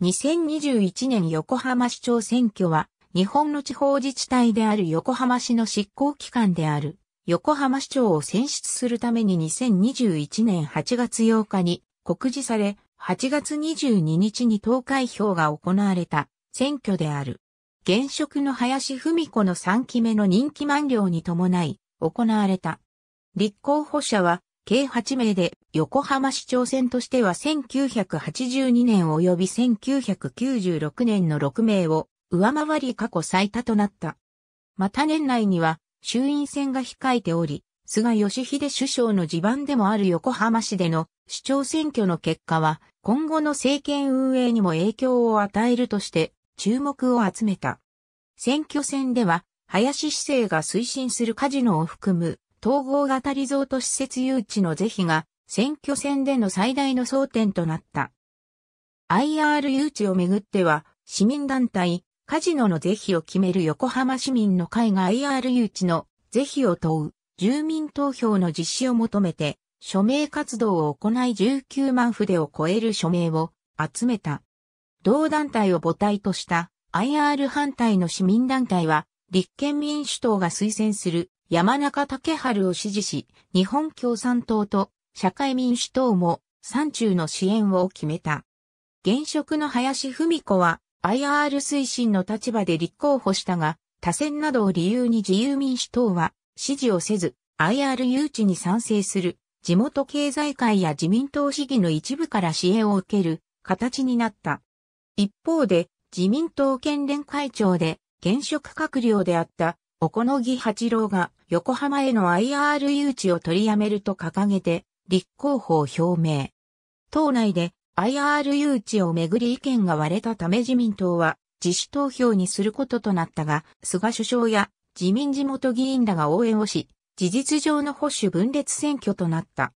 2021年横浜市長選挙は、日本の地方自治体である横浜市の執行機関である、横浜市長を選出するために2021年8月8日に告示され、8月22日に投開票が行われた選挙である。現職の林文子の3期目の任期満了に伴い行われた。立候補者は計8名で、横浜市長選としては1982年及び1996年の6名を上回り過去最多となった。また年内には衆院選が控えており、菅義偉首相の地盤でもある横浜市での市長選挙の結果は今後の政権運営にも影響を与えるとして注目を集めた。選挙戦では林市政が推進するカジノを含む統合型リゾート施設誘致の是非が選挙戦での最大の争点となった。IR 誘致をめぐっては、市民団体、カジノの是非を決める横浜市民の会が IR 誘致の是非を問う住民投票の実施を求めて、署名活動を行い19万筆を超える署名を集めた。同団体を母体とした IR 反対の市民団体は、立憲民主党が推薦する山中竹春を支持し、日本共産党と社会民主党も山中の支援を決めた。現職の林文子は IR 推進の立場で立候補したが、多選などを理由に自由民主党は支持をせず、IR 誘致に賛成する地元経済界や自民党市議の一部から支援を受ける形になった。一方で、自民党県連会長で現職閣僚であった小此木八郎が横浜への IR 誘致を取りやめると掲げて、立候補を表明。党内で IR 誘致をめぐり意見が割れたため自民党は自主投票にすることとなったが、菅首相や自民地元議員らが応援をし、事実上の保守分裂選挙となった。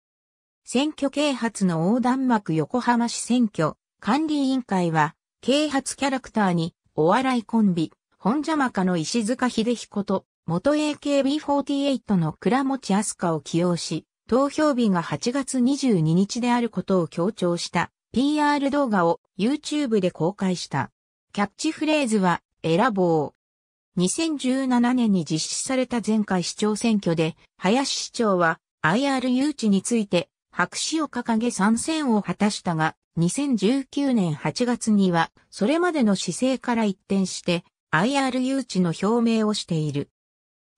選挙啓発の横断幕横浜市選挙管理委員会は、啓発キャラクターにお笑いコンビ、本邪魔家の石塚秀彦と元 AKB48 の倉持明日香を起用し、投票日が8月22日であることを強調した PR 動画を YouTube で公開した。キャッチフレーズは、選ぼう。2017年に実施された前回市長選挙で、林市長は IR 誘致について白紙を掲げ参戦を果たしたが、2019年8月には、それまでの姿勢から一転して、IR 誘致の表明をしている。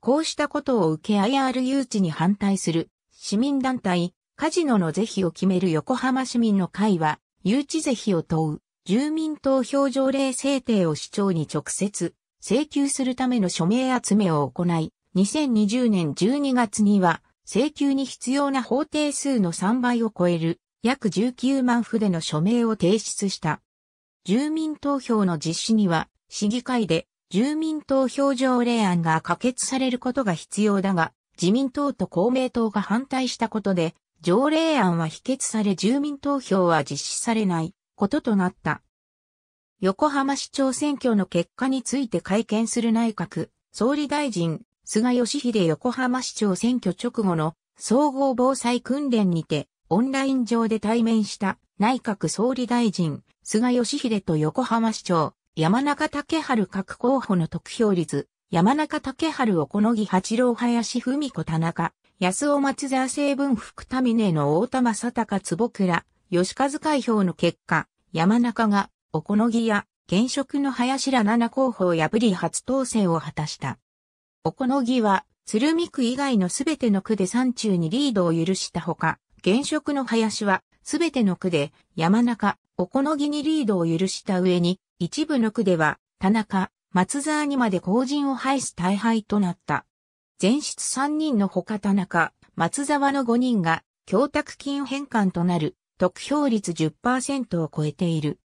こうしたことを受け IR 誘致に反対する市民団体、カジノの是非を決める横浜市民の会は、誘致是非を問う住民投票条例制定を市長に直接請求するための署名集めを行い、2020年12月には請求に必要な法定数の3倍を超える約19万府での署名を提出した。住民投票の実施には市議会で住民投票条例案が可決されることが必要だが、自民党と公明党が反対したことで、条例案は否決され住民投票は実施されないこととなった。横浜市長選挙の結果について会見する内閣、総理大臣、菅義偉横浜市長選挙直後の総合防災訓練にて、オンライン上で対面した内閣総理大臣、菅義偉と横浜市長、山中竹春各候補の得票率、山中竹春おこの木八郎林文子田中、安尾松沢成文福多峰の大田正隆坪倉、吉和開票の結果、山中が、おこのぎや、現職の林ら七候補を破り初当選を果たした。おこのぎは、鶴見区以外のすべての区で山中にリードを許したほか、現職の林は、すべての区で、山中、おこのぎにリードを許した上に、一部の区では、田中、松沢にまで後陣を排す大敗となった。前出3人のほか田中、松沢の5人が、供託金返還となる、得票率10%を超えている。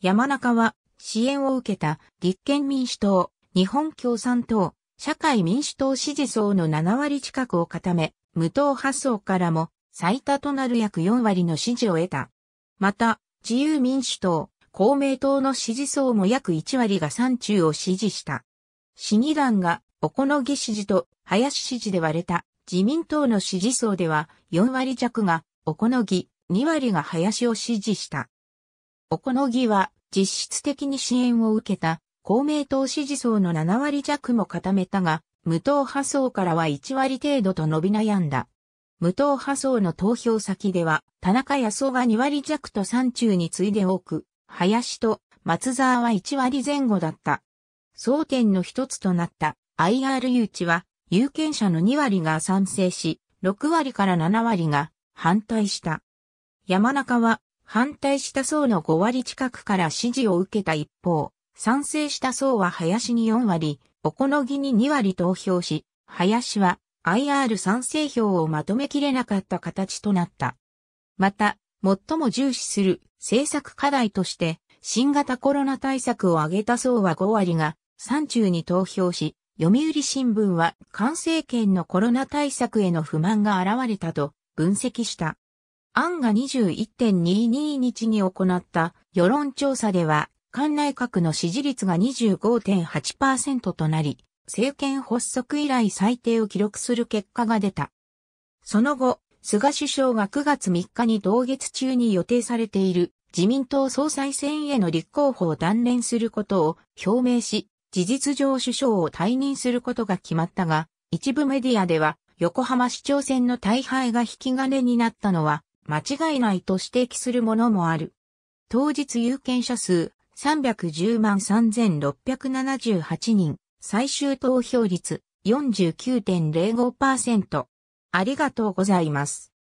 山中は、支援を受けた、立憲民主党、日本共産党、社会民主党支持層の7割近くを固め、無党派層からも、最多となる約4割の支持を得た。また、自由民主党、公明党の支持層も約1割が山中を支持した。市議団が、おこのぎ支持と林支持で割れた自民党の支持層では4割弱がおこの木、2割が林を支持した。おこのぎは実質的に支援を受けた公明党支持層の7割弱も固めたが、無党派層からは1割程度と伸び悩んだ。無党派層の投票先では、田中康夫が2割弱と山中に次いで多く、林と松沢は1割前後だった。争点の一つとなった IR 誘致は、有権者の2割が賛成し、6割から7割が反対した。山中は反対した層の5割近くから支持を受けた一方、賛成した層は林に4割、おこのぎに2割投票し、林は IR 賛成票をまとめきれなかった形となった。また、最も重視する政策課題として、新型コロナ対策を挙げた層は5割が、山中に投票し、読売新聞は、官政権のコロナ対策への不満が現れたと分析した。案が21.22日に行った世論調査では、官内閣の支持率が25.8%となり、政権発足以来最低を記録する結果が出た。その後、菅首相が9月3日に同月中に予定されている自民党総裁選への立候補を断念することを表明し、事実上首相を退任することが決まったが、一部メディアでは横浜市長選の大敗が引き金になったのは間違いないと指摘するものもある。当日有権者数310万3678人、最終投票率49.05%。ありがとうございます。